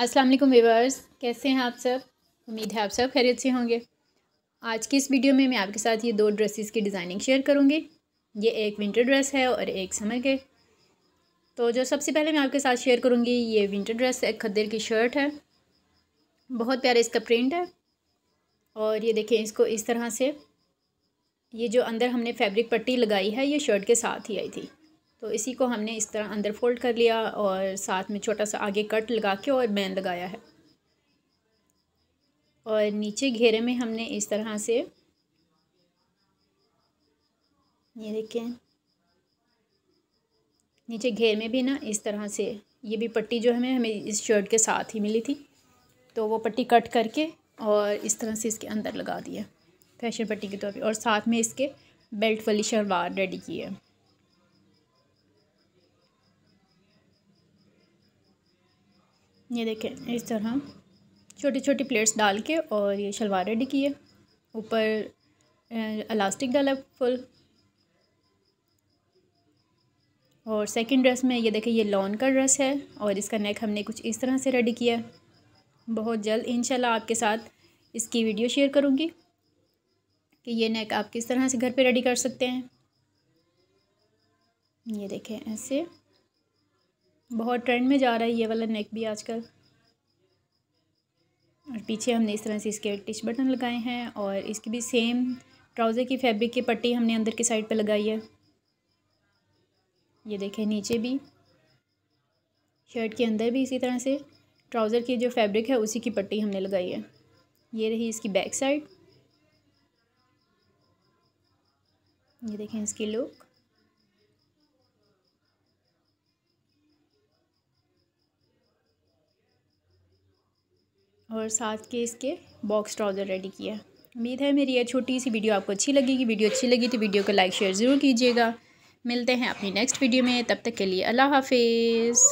अस्सलाम वालेकुम व्यूवर्स कैसे हैं आप सब उम्मीद है आप सब खैरियत से होंगे आज की इस वीडियो में मैं आपके साथ ये दो ड्रेसेस की डिज़ाइनिंग शेयर करूँगी ये एक विंटर ड्रेस है और एक समर के तो जो सबसे पहले मैं आपके साथ शेयर करूँगी ये विंटर ड्रेस एक खद्दर की शर्ट है बहुत प्यारा इसका प्रिंट है और ये देखें इसको इस तरह से ये जो अंदर हमने फैब्रिक पट्टी लगाई है ये शर्ट के साथ ही आई थी तो इसी को हमने इस तरह अंदर फोल्ड कर लिया और साथ में छोटा सा आगे कट लगा के और बैन लगाया है और नीचे घेरे में हमने इस तरह से ये देखें नीचे घेर में भी ना इस तरह से ये भी पट्टी जो हमें हमें इस शर्ट के साथ ही मिली थी तो वो पट्टी कट करके और इस तरह से इसके अंदर लगा दिया फैशन तो पट्टी के तौर पे और साथ में इसके बेल्ट वाली शलवार रेडी की है ये देखें इस तरह छोटी छोटी प्लेट्स डाल के और ये शलवार रेडी की है ऊपर अलास्टिक डाला फुल और सेकंड ड्रेस में ये देखें ये लॉन का ड्रेस है और इसका नेक हमने कुछ इस तरह से रेडी किया है बहुत जल्द इंशाल्लाह आपके साथ इसकी वीडियो शेयर करूँगी कि ये नेक आप किस तरह से घर पे रेडी कर सकते हैं ये देखें ऐसे बहुत ट्रेंड में जा रहा है ये वाला नेक भी आजकल और पीछे हमने इस तरह से इसके टिच बटन लगाए हैं और इसकी भी सेम ट्राउज़र की फैब्रिक की पट्टी हमने अंदर की साइड पे लगाई है ये देखें नीचे भी शर्ट के अंदर भी इसी तरह से ट्राउज़र की जो फैब्रिक है उसी की पट्टी हमने लगाई है ये रही इसकी बैक साइड ये देखें इसकी लुक और साथ के इसके बॉक्स ट्राउज़र रेडी किया उम्मीद है मेरी यह छोटी सी वीडियो आपको अच्छी लगेगी वीडियो अच्छी लगी तो वीडियो को लाइक शेयर ज़रूर कीजिएगा मिलते हैं अपनी नेक्स्ट वीडियो में तब तक के लिए अल्लाह हाफिज़